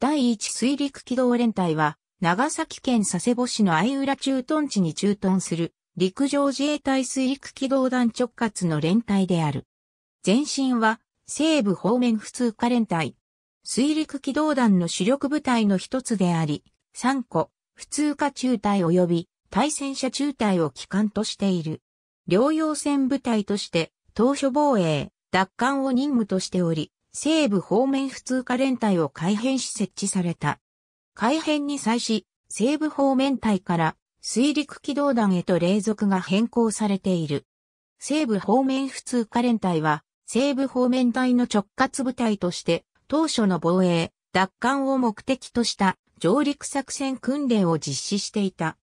第1水陸機動連隊は、長崎県佐世保市の相浦駐屯地に駐屯する、陸上自衛隊水陸機動団直轄の連隊である。前身は、西部方面普通科連隊。水陸機動団の主力部隊の一つであり、3個、普通科中隊及び対戦車中隊を機関としている。療養戦部隊として、当初防衛、奪還を任務としており、西部方面普通科連隊を改編し設置された。改編に際し、西部方面隊から水陸機動団へと隷属が変更されている。西部方面普通科連隊は、西部方面隊の直轄部隊として、当初の防衛、奪還を目的とした上陸作戦訓練を実施していた。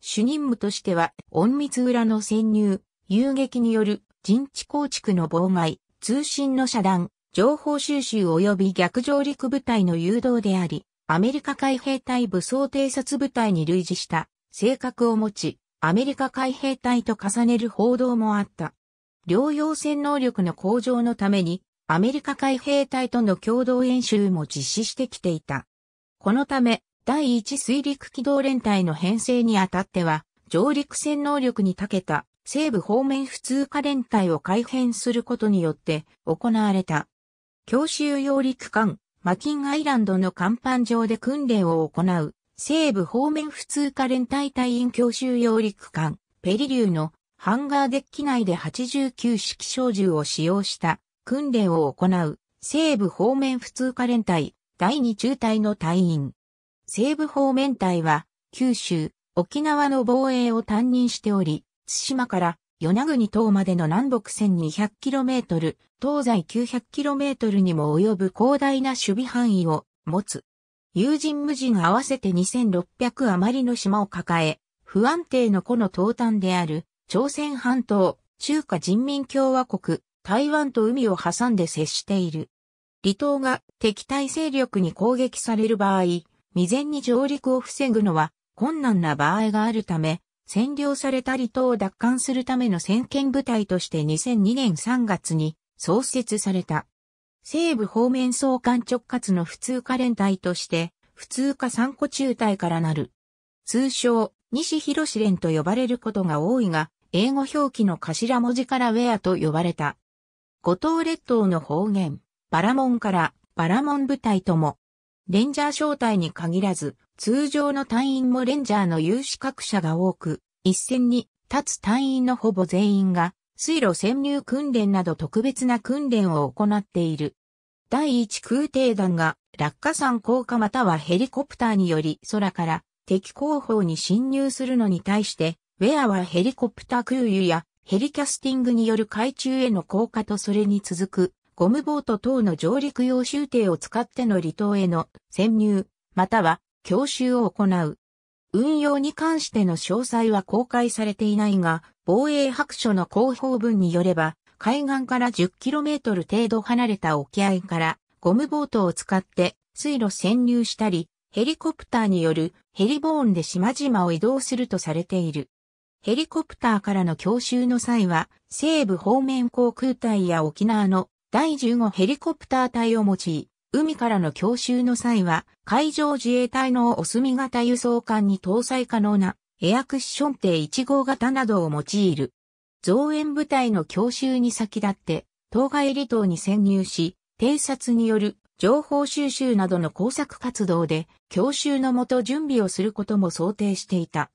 主任務としては、隠密裏の潜入、遊撃による陣地構築の妨害、通信の遮断、情報収集及び逆上陸部隊の誘導であり、アメリカ海兵隊武装偵察部隊に類似した性格を持ち、アメリカ海兵隊と重ねる報道もあった。療養戦能力の向上のために、アメリカ海兵隊との共同演習も実施してきていた。このため、第一水陸機動連隊の編成にあたっては、上陸戦能力に長けた西部方面普通科連隊を改編することによって行われた。教習揚陸艦、マキンアイランドの甲板上で訓練を行う、西部方面普通科連隊隊員教習揚陸艦、ペリリューのハンガーデッキ内で89式小銃を使用した訓練を行う、西部方面普通科連隊、第2中隊の隊員。西部方面隊は、九州、沖縄の防衛を担任しており、津島から与那国島までの南北 1200km、東西 900km にも及ぶ広大な守備範囲を持つ。有人無人合わせて2600余りの島を抱え、不安定の湖の東端である、朝鮮半島、中華人民共和国、台湾と海を挟んで接している。離島が敵対勢力に攻撃される場合、未然に上陸を防ぐのは困難な場合があるため、占領された離島を奪還するための先見部隊として2002年3月に創設された。西部方面総監直轄の普通科連隊として、普通科三個中隊からなる。通称、西広志連と呼ばれることが多いが、英語表記の頭文字からウェアと呼ばれた。五島列島の方言、バラモンからバラモン部隊ともレンジャー招待に限らず、通常の隊員もレンジャーの有資格者が多く、一線に立つ隊員のほぼ全員が、水路潜入訓練など特別な訓練を行っている。第一空挺団が落下山降下またはヘリコプターにより空から敵後方に侵入するのに対して、ウェアはヘリコプター空輸やヘリキャスティングによる海中への降下とそれに続くゴムボート等の上陸用舟艇を使っての離島への潜入、または強襲を行う。運用に関しての詳細は公開されていないが、防衛白書の広報文によれば、海岸から 10km 程度離れた沖合からゴムボートを使って水路潜入したり、ヘリコプターによるヘリボーンで島々を移動するとされている。ヘリコプターからの強襲の際は、西部方面航空隊や沖縄の第15ヘリコプター隊を用い、海からの強襲の際は、海上自衛隊のお墨型輸送艦に搭載可能なエアクッション艇1号型などを用いる。増援部隊の強襲に先立って、当該離島に潜入し、偵察による情報収集などの工作活動で、強襲のもと準備をすることも想定していた。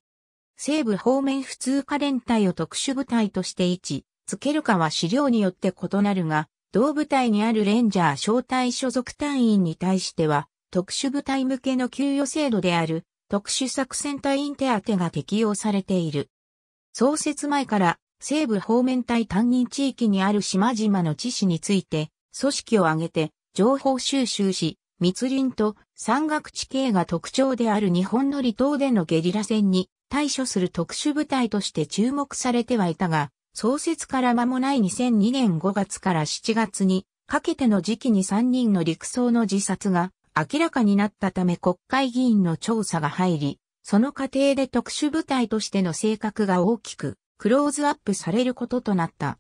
西部方面普通科連隊を特殊部隊として位置、付けるかは資料によって異なるが、同部隊にあるレンジャー招待所属隊員に対しては、特殊部隊向けの給与制度である特殊作戦隊員手当が適用されている。創設前から西部方面隊担任地域にある島々の知事について、組織を挙げて情報収集し、密林と山岳地形が特徴である日本の離島でのゲリラ戦に対処する特殊部隊として注目されてはいたが、創設から間もない2002年5月から7月にかけての時期に3人の陸曹の自殺が明らかになったため国会議員の調査が入り、その過程で特殊部隊としての性格が大きくクローズアップされることとなった。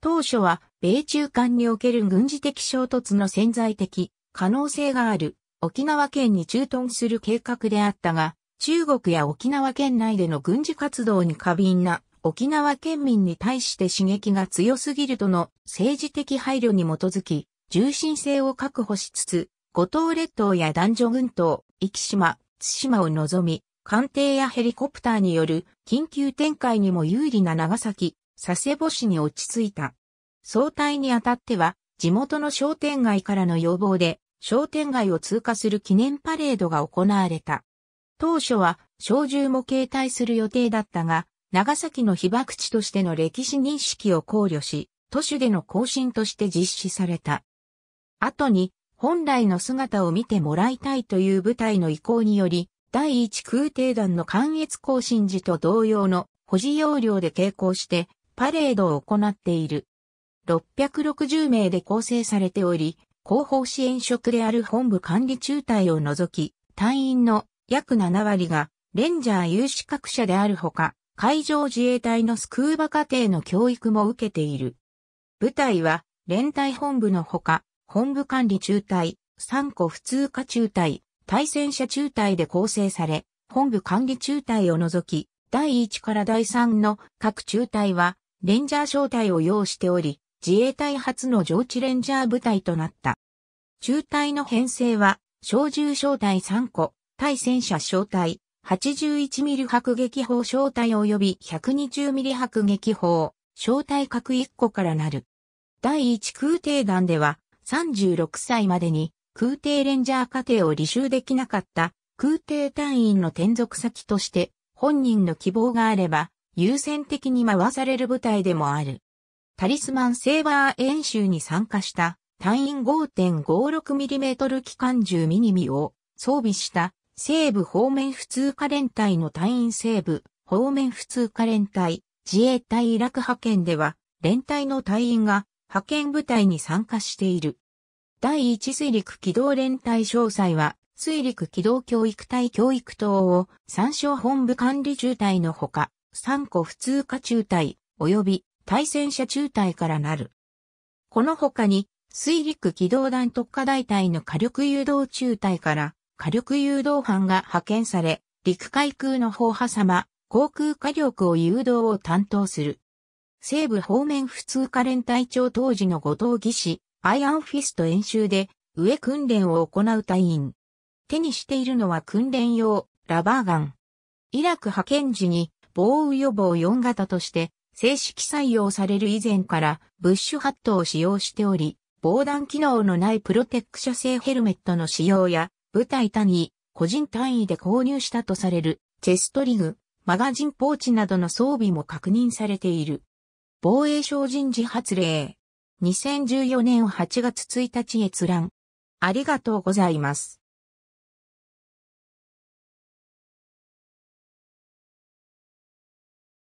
当初は米中間における軍事的衝突の潜在的可能性がある沖縄県に駐屯する計画であったが、中国や沖縄県内での軍事活動に過敏な沖縄県民に対して刺激が強すぎるとの政治的配慮に基づき、重心性を確保しつつ、五島列島や男女群島、生島、津島を望み、艦艇やヘリコプターによる緊急展開にも有利な長崎、佐世保市に落ち着いた。総体にあたっては、地元の商店街からの要望で、商店街を通過する記念パレードが行われた。当初は、小銃も携帯する予定だったが、長崎の被爆地としての歴史認識を考慮し、都市での更新として実施された。後に、本来の姿を見てもらいたいという部隊の意向により、第一空挺団の関越更新時と同様の保持要領で傾向して、パレードを行っている。660名で構成されており、広報支援職である本部管理中隊を除き、隊員の約7割がレンジャー有資格者であるほか、海上自衛隊のスクーバ課程の教育も受けている。部隊は、連隊本部のほか、本部管理中隊、3個普通科中隊、対戦車中隊で構成され、本部管理中隊を除き、第1から第3の各中隊は、レンジャー小隊を要しており、自衛隊初の上地レンジャー部隊となった。中隊の編成は、小銃小隊3個、対戦車小隊、8 1ミリ迫撃砲小隊及び1 2 0ミリ迫撃砲小隊各1個からなる。第1空挺団では36歳までに空挺レンジャー課程を履修できなかった空挺隊員の転属先として本人の希望があれば優先的に回される部隊でもある。タリスマンセーバー演習に参加した隊員 5.56mm 機関銃ミニミを装備した西部方面普通科連隊の隊員西部方面普通科連隊自衛隊イラク派遣では連隊の隊員が派遣部隊に参加している。第一水陸機動連隊詳細は水陸機動教育隊教育等を参照本部管理中隊のほか、3個普通科中隊及び対戦車中隊からなる。この他に水陸機動団特化大隊の火力誘導中隊から火力誘導班が派遣され、陸海空の砲波様、航空火力を誘導を担当する。西部方面普通科連隊長当時の後藤義士、アイアンフィスト演習で、上訓練を行う隊員。手にしているのは訓練用、ラバーガン。イラク派遣時に、防雨予防4型として、正式採用される以前から、ブッシュハットを使用しており、防弾機能のないプロテクシャ製ヘルメットの使用や、部隊単位、個人単位で購入したとされる、チェストリグ、マガジンポーチなどの装備も確認されている。防衛省人事発令。2014年8月1日閲覧。ありがとうございます。